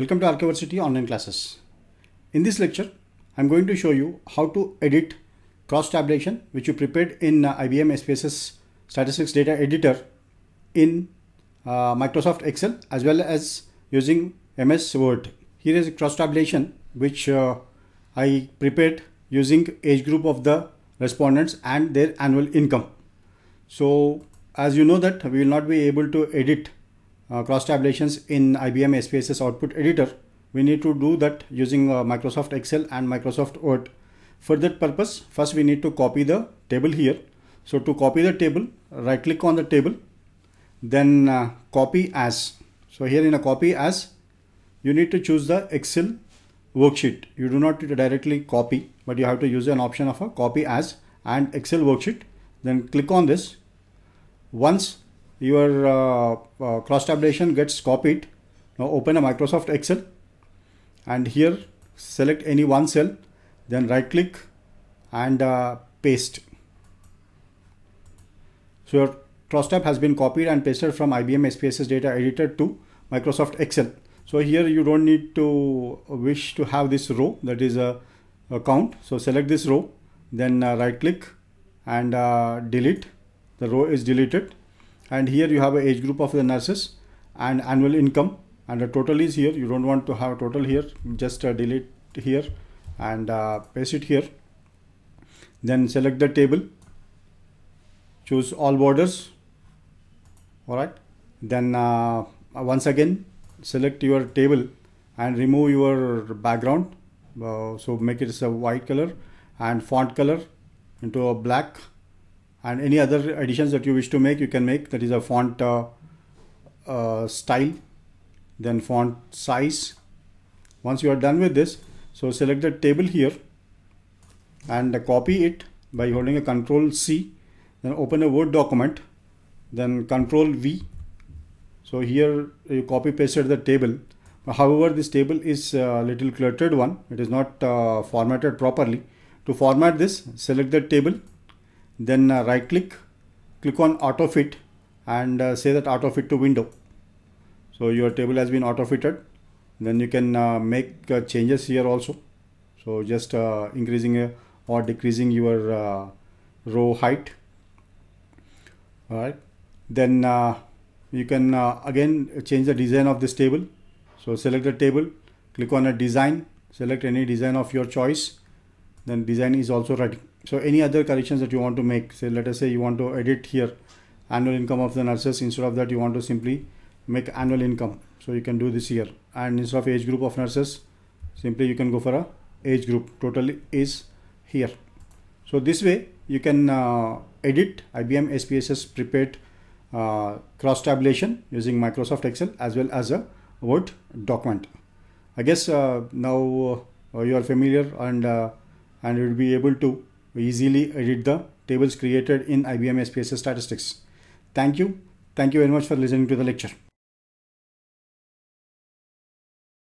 Welcome to Archiversity online classes. In this lecture, I'm going to show you how to edit cross tabulation which you prepared in uh, IBM SPSS statistics data editor in uh, Microsoft Excel as well as using MS Word. Here is a cross tabulation which uh, I prepared using age group of the respondents and their annual income. So as you know that we will not be able to edit uh, cross tabulations in IBM SPSS output editor, we need to do that using uh, Microsoft Excel and Microsoft Word. For that purpose, first we need to copy the table here. So to copy the table, right click on the table, then uh, copy as. So here in a copy as, you need to choose the Excel worksheet. You do not directly copy, but you have to use an option of a copy as and Excel worksheet. Then click on this. Once your uh, uh, cross tabulation gets copied. Now open a Microsoft Excel and here select any one cell, then right click and uh, paste. So your cross tab has been copied and pasted from IBM SPSS data editor to Microsoft Excel. So here you don't need to wish to have this row that is a, a count. So select this row, then uh, right click and uh, delete. The row is deleted and here you have a age group of the nurses and annual income and the total is here you don't want to have total here just uh, delete here and uh, paste it here then select the table choose all borders all right then uh, once again select your table and remove your background uh, so make it a white color and font color into a black and any other additions that you wish to make you can make that is a font uh, uh, style then font size once you are done with this so select the table here and copy it by holding a control C then open a word document then control V so here you copy pasted the table however this table is a little cluttered one it is not uh, formatted properly to format this select the table then uh, right click click on auto fit and uh, say that auto fit to window so your table has been auto fitted then you can uh, make changes here also so just increasing or decreasing your row height all right then uh, you can uh, again change the design of this table so select the table click on a design select any design of your choice then design is also ready so any other corrections that you want to make, say let us say you want to edit here annual income of the nurses, instead of that you want to simply make annual income. So you can do this here and instead of age group of nurses, simply you can go for a age group total is here. So this way you can uh, edit IBM SPSS prepared uh, cross tabulation using Microsoft Excel as well as a Word document. I guess uh, now uh, you are familiar and uh, and you'll be able to we easily edit the tables created in IBM SPSS statistics. Thank you. Thank you very much for listening to the lecture.